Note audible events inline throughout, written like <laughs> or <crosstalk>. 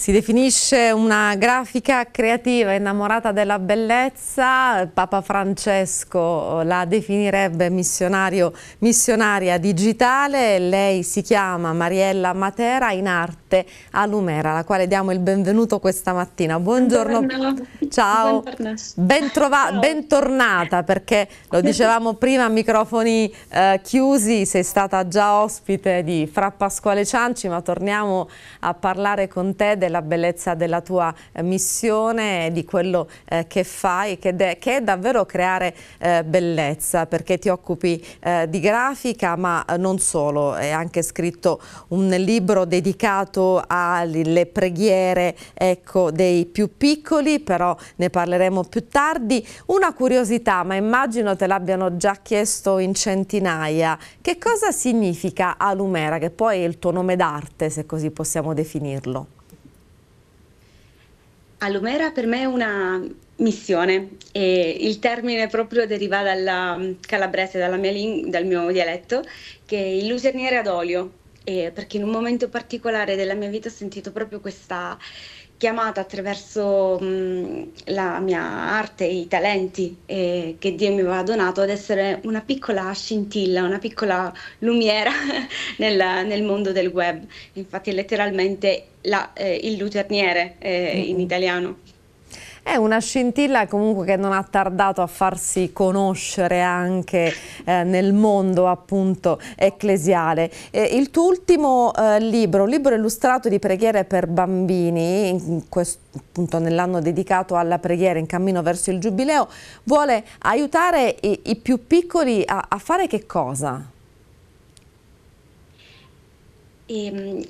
Si definisce una grafica creativa, innamorata della bellezza, Papa Francesco eh, la definirebbe missionaria digitale, lei si chiama Mariella Matera in arte a Lumera, alla quale diamo il benvenuto questa mattina. Buongiorno, Buongiorno. ciao, Bentrova- bentornata perché lo <laughs> dicevamo prima a microfoni eh, chiusi, sei stata già ospite di Fra Pasquale Cianci, ma torniamo a parlare con te della la bellezza della tua eh, missione, di quello eh, che fai, che, che è davvero creare eh, bellezza, perché ti occupi di grafica, ma non solo, è anche scritto un libro dedicato alle preghiere ecco, dei più piccoli, però ne parleremo più tardi. Una curiosità, ma immagino te l'abbiano già chiesto in centinaia, che cosa significa Alumera, che poi è il tuo nome d'arte, se così possiamo definirlo? Allumera per me è una missione e il termine proprio deriva dalla mm, calabrese, dalla mia, dal mio dialetto, che è il lucerniere ad olio, e perché in un momento particolare della mia vita ho sentito proprio questa chiamata attraverso mh, la mia arte e i talenti eh, che Dio mi aveva donato ad essere una piccola scintilla, una piccola lumiera <laughs> nel, nel mondo del web. Infatti letteralmente la, eh, il luterniere eh, mm-hmm. in italiano. È una scintilla comunque che non ha tardato a farsi conoscere anche eh, nel mondo appunto ecclesiale. Eh, il tuo ultimo eh, libro, un libro illustrato di preghiere per bambini, nell'anno dedicato alla preghiera in cammino verso il Giubileo, vuole aiutare i, i più piccoli a, a fare che cosa? E, ehm,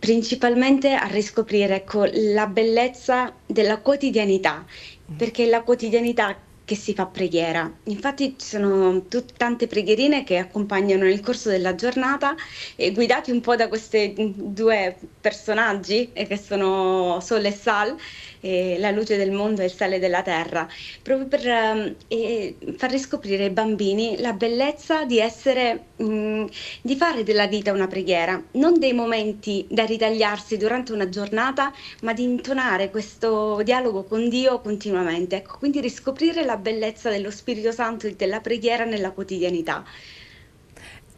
principalmente a riscoprire ecco, la bellezza della quotidianità, mm. perché la quotidianità che si fa preghiera. Infatti ci sono tut- tante preghierine che accompagnano nel corso della giornata e guidati un po' da questi due personaggi eh, che sono Sole e Sal, eh, la luce del mondo e il sale della terra, proprio per eh, far riscoprire ai bambini la bellezza di essere, mh, mm, di fare della vita una preghiera, non dei momenti da ritagliarsi durante una giornata, ma di intonare questo dialogo con Dio continuamente. Ecco, quindi riscoprire la bellezza dello Spirito Santo e della preghiera nella quotidianità.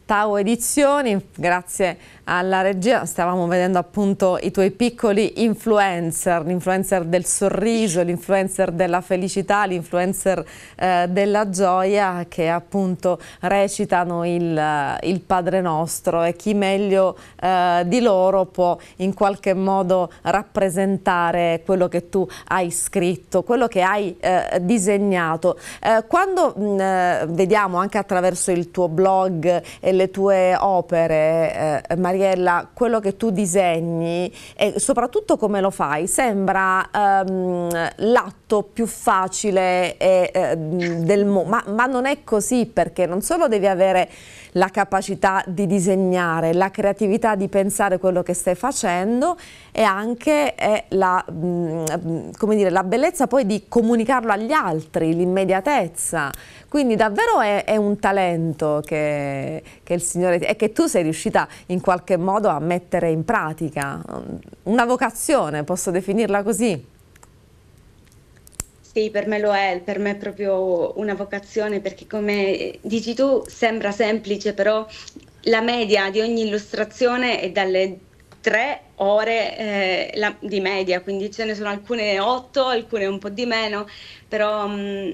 Tau Edizioni, grazie alla regia, stavamo vedendo appunto i tuoi piccoli influencer, l'influencer del sorriso, l'influencer della felicità, l'influencer eh, della gioia che appunto recitano il, il Padre Nostro e chi meglio eh, di loro può in qualche modo rappresentare quello che tu hai scritto, quello che hai eh, disegnato. Eh, quando mh, mm, eh, vediamo anche attraverso il tuo blog e le tue opere, eh, Maria Mariella, quello che tu disegni e soprattutto come lo fai sembra ehm, l'atto più facile e, eh, del mondo, ma, ma non è così perché non solo devi avere la capacità di disegnare, la creatività di pensare quello che stai facendo e anche eh, la, mm, dire, la, bellezza poi di comunicarlo agli altri, l'immediatezza. Quindi davvero è, è un talento che, che, il Signore e che tu sei riuscita in qualche modo a mettere in pratica. Una vocazione, posso definirla così? Sì, per me lo è, per me è proprio una vocazione perché come dici tu sembra semplice, però la media di ogni illustrazione è dalle tre ore eh, la, di media, quindi ce ne sono alcune otto, alcune un po' di meno, però mh, mm,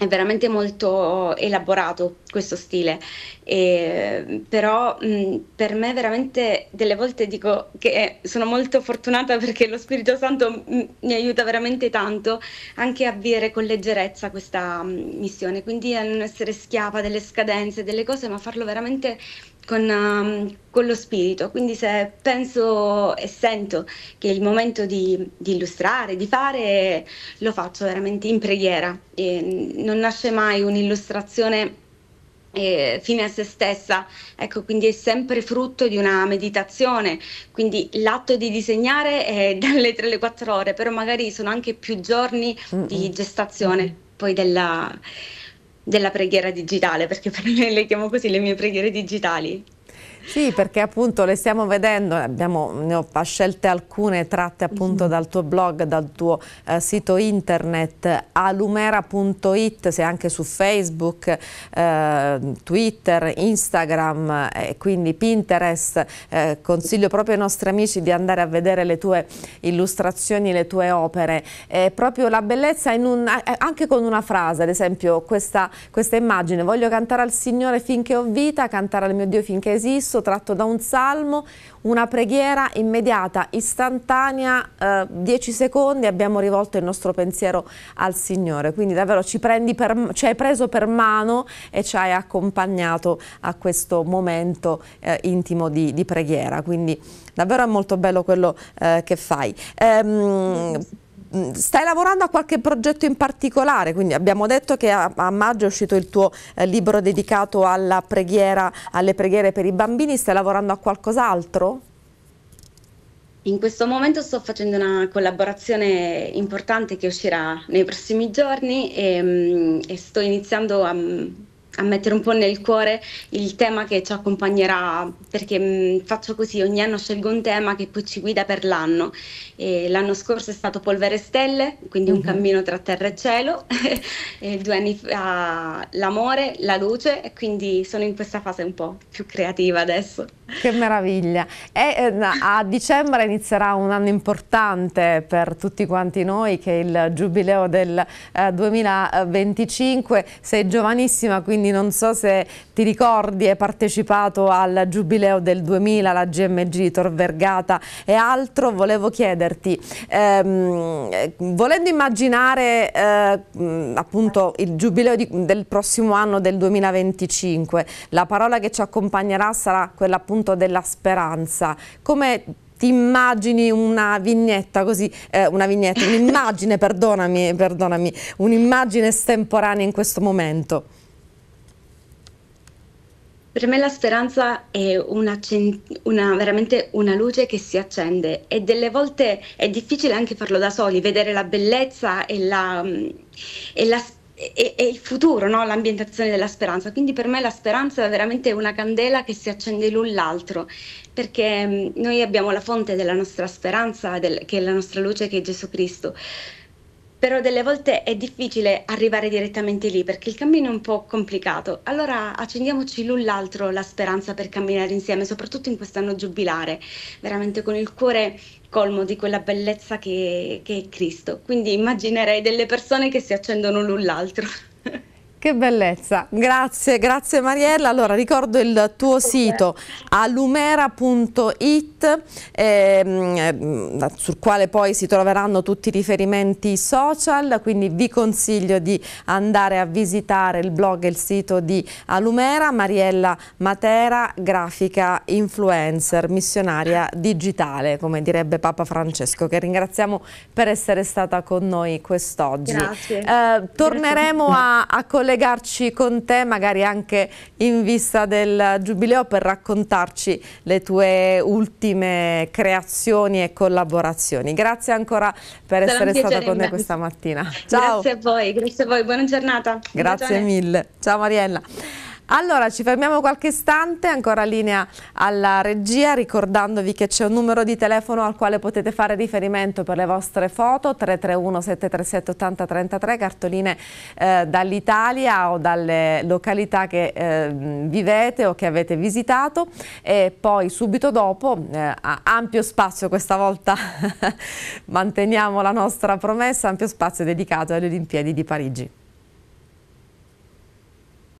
è veramente molto elaborato questo stile, e, però mh, per me veramente delle volte dico che sono molto fortunata perché lo Spirito Santo mh, mi aiuta veramente tanto anche a vivere con leggerezza questa mh, missione, quindi a non essere schiava delle scadenze, delle cose, ma farlo veramente con, um, con, lo spirito. Quindi se penso e sento che è il momento di, di illustrare, di fare, lo faccio veramente in preghiera. E non nasce mai un'illustrazione eh, fine a se stessa, ecco quindi è sempre frutto di una meditazione, quindi l'atto di disegnare è <laughs> dalle 3 alle 4 ore, però magari sono anche più giorni mm, di mm. gestazione poi della, della preghiera digitale, perché per me le chiamo così le mie preghiere digitali. Sì, perché appunto le stiamo vedendo, abbiamo, ne ho scelte alcune tratte appunto mm dal tuo blog, dal tuo eh, sito internet alumera.it, sei anche su Facebook, eh, Twitter, Instagram eh, quindi Pinterest. Eh, consiglio proprio ai nostri amici di andare a vedere le tue illustrazioni, le tue opere. proprio la bellezza un, eh, anche con una frase, ad esempio questa, questa immagine, voglio cantare al Signore finché ho vita, cantare al mio Dio finché esisto, testo tratto da un salmo, una preghiera immediata, istantanea, eh, secondi abbiamo rivolto il nostro pensiero al Signore, quindi davvero ci, per, ci hai preso per mano e ci hai accompagnato a questo momento eh, intimo di, di, preghiera, quindi davvero è molto bello quello eh, che fai. Ehm, Stai lavorando a qualche progetto in particolare, quindi abbiamo detto che a, a maggio è uscito il tuo eh, libro dedicato preghiera, alle preghiere per i bambini, stai lavorando a qualcos'altro? In questo momento sto facendo una collaborazione importante che uscirà nei prossimi giorni e, e sto iniziando a a mettere un po' nel cuore il tema che ci accompagnerà, perché mh, mm, faccio così, ogni anno scelgo un tema che poi ci guida per l'anno. E l'anno scorso è stato Polvere e Stelle, quindi mm-hmm. un mhm. cammino tra terra e cielo, <laughs> e due anni fa l'amore, la luce, e quindi sono in questa fase un po' più creativa adesso. Che meraviglia. E, eh, a dicembre inizierà un anno importante per tutti quanti noi che è il giubileo del eh, 2025. Sei giovanissima quindi non so se ti ricordi hai partecipato al giubileo del 2000, la GMG Tor Vergata e altro. Volevo chiederti, ehm, volendo immaginare eh, appunto il giubileo di, del prossimo anno del 2025, la parola che ci accompagnerà sarà quella appunto appunto della speranza. Come ti immagini una vignetta così, eh, una vignetta, un'immagine, <laughs> perdonami, perdonami un'immagine estemporanea in questo momento? Per me la speranza è una, una, veramente una luce che si accende e delle volte è difficile anche farlo da soli, vedere la bellezza e la, e la speranza è, è il futuro, no? l'ambientazione della speranza. Quindi per me la speranza è veramente una candela che si accende l'un l'altro, perché mm, noi abbiamo la fonte della nostra speranza, del, che è la nostra luce, che è Gesù Cristo però delle volte è difficile arrivare direttamente lì perché il cammino è un po' complicato. Allora accendiamoci l'un l'altro la speranza per camminare insieme, soprattutto in quest'anno giubilare, veramente con il cuore colmo di quella bellezza che, che è Cristo. Quindi immaginerei delle persone che si accendono l'un l'altro. Che bellezza, grazie, grazie Mariella. Allora ricordo il tuo okay. sito alumera.it ehm, ehm, sul quale poi si troveranno tutti i riferimenti social, quindi vi consiglio di andare a visitare il blog e il sito di Alumera, Mariella Matera, grafica influencer, missionaria digitale, come direbbe Papa Francesco, che ringraziamo per essere stata con noi quest'oggi. Grazie. Eh, torneremo grazie. a, a collegare collegarci con te, magari anche in vista del Giubileo, per raccontarci le tue ultime creazioni e collaborazioni. Grazie ancora per Sarà essere stata con me questa mattina. Ciao. Grazie a voi, grazie a voi, buona giornata. Grazie mille. Ciao Mariella. Allora ci fermiamo qualche istante, ancora linea alla regia, ricordandovi che c'è un numero di telefono al quale potete fare riferimento per le vostre foto, 331 737 8033, cartoline eh, dall'Italia o dalle località che eh, vivete o che avete visitato e poi subito dopo, eh, ampio spazio questa volta, <laughs> manteniamo la nostra promessa, ampio spazio dedicato alle Olimpiadi di Parigi.